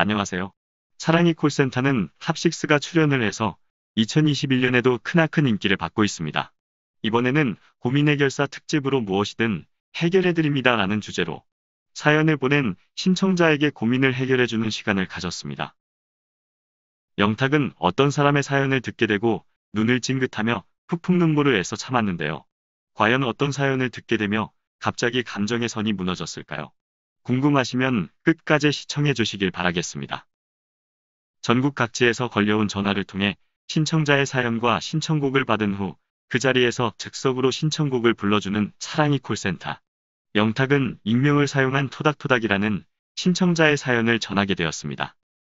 안녕하세요. 사랑이 콜센터는 합식스가 출연을 해서 2021년에도 크나큰 인기를 받고 있습니다. 이번에는 고민 해결사 특집으로 무엇이든 해결해드립니다 라는 주제로 사연을 보낸 신청자에게 고민을 해결해주는 시간을 가졌습니다. 영탁은 어떤 사람의 사연을 듣게 되고 눈을 찡긋하며 푹푹 눈물을 애써 참았는데요. 과연 어떤 사연을 듣게 되며 갑자기 감정의 선이 무너졌을까요? 궁금하시면 끝까지 시청해 주시길 바라겠습니다. 전국 각지에서 걸려온 전화를 통해 신청자의 사연과 신청곡을 받은 후 그 자리에서 즉석으로 신청곡을 불러주는 사랑이 콜센터. 영탁은 익명을 사용한 토닥토닥이라는 신청자의 사연을 전하게 되었습니다.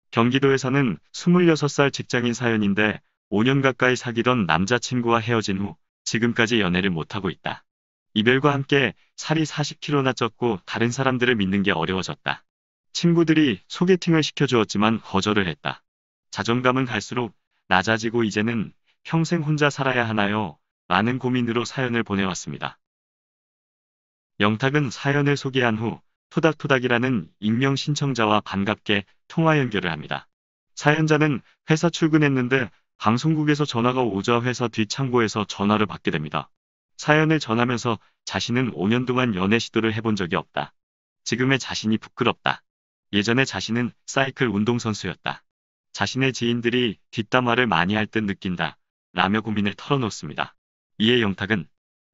경기도에서는 26살 직장인 사연인데 5년 가까이 사귀던 남자친구와 헤어진 후 지금까지 연애를 못하고 있다. 이별과 함께 살이 40kg나 쪘고 다른 사람들을 믿는 게 어려워졌다. 친구들이 소개팅을 시켜주었지만 거절을 했다. 자존감은 갈수록 낮아지고 이제는 평생 혼자 살아야 하나요? 많은 고민으로 사연을 보내왔습니다. 영탁은 사연을 소개한 후 토닥토닥이라는 익명 신청자와 반갑게 통화 연결을 합니다. 사연자는 회사 출근했는데 방송국에서 전화가 오자 회사 뒷창고에서 전화를 받게 됩니다. 사연을 전하면서 자신은 5년 동안 연애 시도를 해본 적이 없다. 지금의 자신이 부끄럽다. 예전의 자신은 사이클 운동선수였다. 자신의 지인들이 뒷담화를 많이 할 듯 느낀다. 라며 고민을 털어놓습니다. 이에 영탁은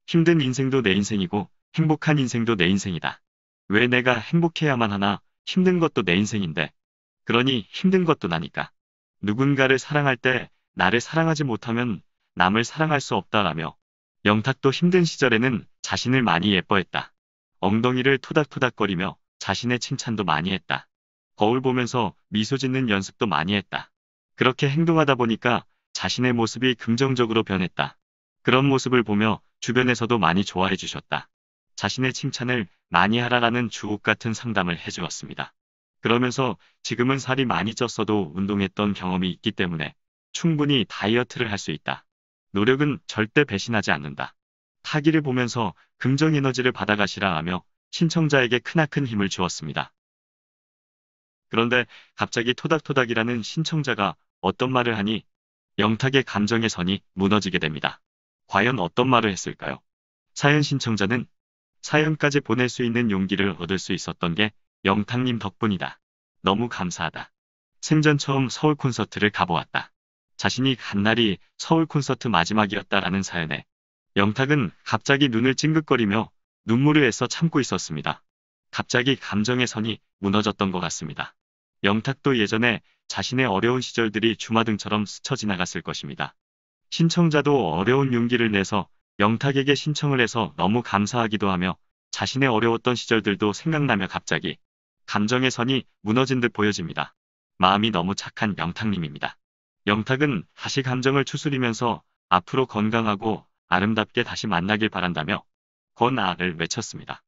힘든 인생도 내 인생이고 행복한 인생도 내 인생이다. 왜 내가 행복해야만 하나 힘든 것도 내 인생인데 그러니 힘든 것도 나니까. 누군가를 사랑할 때 나를 사랑하지 못하면 남을 사랑할 수 없다라며 영탁도 힘든 시절에는 자신을 많이 예뻐했다. 엉덩이를 토닥토닥거리며 자신의 칭찬도 많이 했다. 거울 보면서 미소 짓는 연습도 많이 했다. 그렇게 행동하다 보니까 자신의 모습이 긍정적으로 변했다. 그런 모습을 보며 주변에서도 많이 좋아해 주셨다. 자신의 칭찬을 많이 하라라는 주옥 같은 상담을 해주었습니다. 그러면서 지금은 살이 많이 쪘어도 운동했던 경험이 있기 때문에 충분히 다이어트를 할 수 있다. 노력은 절대 배신하지 않는다. 타기를 보면서 긍정 에너지를 받아가시라 하며 신청자에게 크나큰 힘을 주었습니다. 그런데 갑자기 토닥토닥이라는 신청자가 어떤 말을 하니 영탁의 감정의 선이 무너지게 됩니다. 과연 어떤 말을 했을까요? 사연 신청자는 사연까지 보낼 수 있는 용기를 얻을 수 있었던 게 영탁님 덕분이다. 너무 감사하다. 생전 처음 서울 콘서트를 가보았다. 자신이 간 날이 서울 콘서트 마지막이었다라는 사연에 영탁은 갑자기 눈을 찡긋거리며 눈물을 애써 참고 있었습니다. 갑자기 감정의 선이 무너졌던 것 같습니다. 영탁도 예전에 자신의 어려운 시절들이 주마등처럼 스쳐 지나갔을 것입니다. 신청자도 어려운 용기를 내서 영탁에게 신청을 해서 너무 감사하기도 하며 자신의 어려웠던 시절들도 생각나며 갑자기 감정의 선이 무너진 듯 보여집니다. 마음이 너무 착한 영탁님입니다. 영탁은 다시 감정을 추스리면서 앞으로 건강하고 아름답게 다시 만나길 바란다며 권아를 외쳤습니다.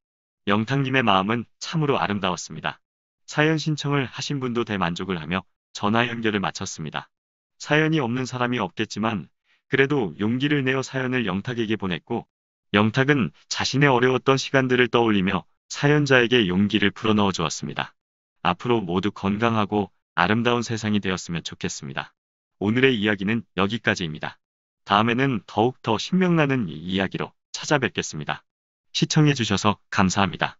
영탁님의 마음은 참으로 아름다웠습니다. 사연 신청을 하신 분도 대만족을 하며 전화 연결을 마쳤습니다. 사연이 없는 사람이 없겠지만 그래도 용기를 내어 사연을 영탁에게 보냈고 영탁은 자신의 어려웠던 시간들을 떠올리며 사연자에게 용기를 불어넣어 주었습니다. 앞으로 모두 건강하고 아름다운 세상이 되었으면 좋겠습니다. 오늘의 이야기는 여기까지입니다. 다음에는 더욱더 신명나는 이야기로 찾아뵙겠습니다. 시청해주셔서 감사합니다.